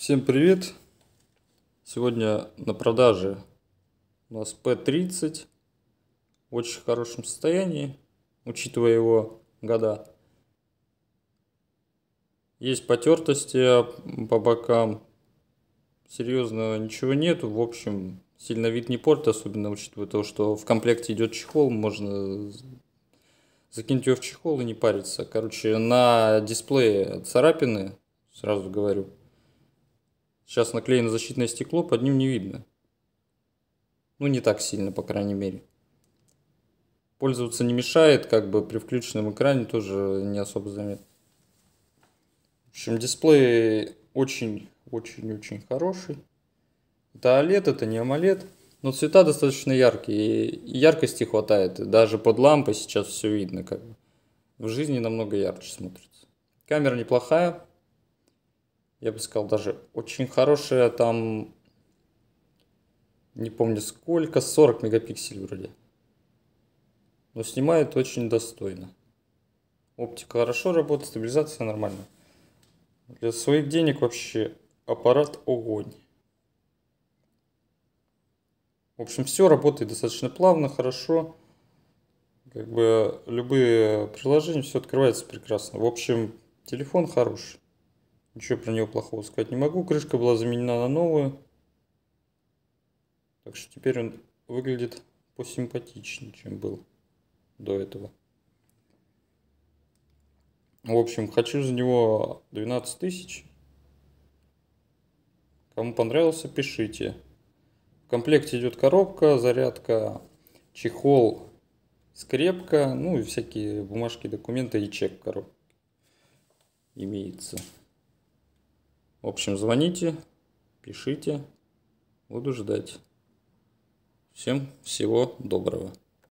Всем привет! Сегодня на продаже у нас P30 в очень хорошем состоянии, учитывая его года. Есть потертости по бокам, серьезного ничего нету, в общем, сильно вид не портит, особенно учитывая то, что в комплекте идет чехол, можно закинуть его в чехол и не париться. Короче, на дисплее царапины, сразу говорю, Сейчас наклеено защитное стекло, под ним не видно. Ну, не так сильно, по крайней мере. Пользоваться не мешает, как бы при включенном экране тоже не особо заметно. В общем, дисплей очень-очень-очень хороший. Это OLED, это не AMOLED. Но цвета достаточно яркие, и яркости хватает. Даже под лампой сейчас все видно. Как бы. В жизни намного ярче смотрится. Камера неплохая, я бы сказал, даже очень хорошая, там, не помню сколько, 40 мегапикселей вроде. Но снимает очень достойно. Оптика хорошо работает, стабилизация нормальная. Для своих денег вообще аппарат огонь. В общем, все работает достаточно плавно, хорошо. Как бы любые приложения, все открывается прекрасно. В общем, телефон хороший. Ничего про него плохого сказать не могу. Крышка была заменена на новую. Так что теперь он выглядит посимпатичнее, чем был до этого. В общем, хочу за него 12 тысяч. Кому понравился, пишите. В комплекте идет коробка, зарядка, чехол, скрепка, ну и всякие бумажки, документы и чек коробки имеется. В общем, звоните, пишите. Буду ждать. Всем всего доброго.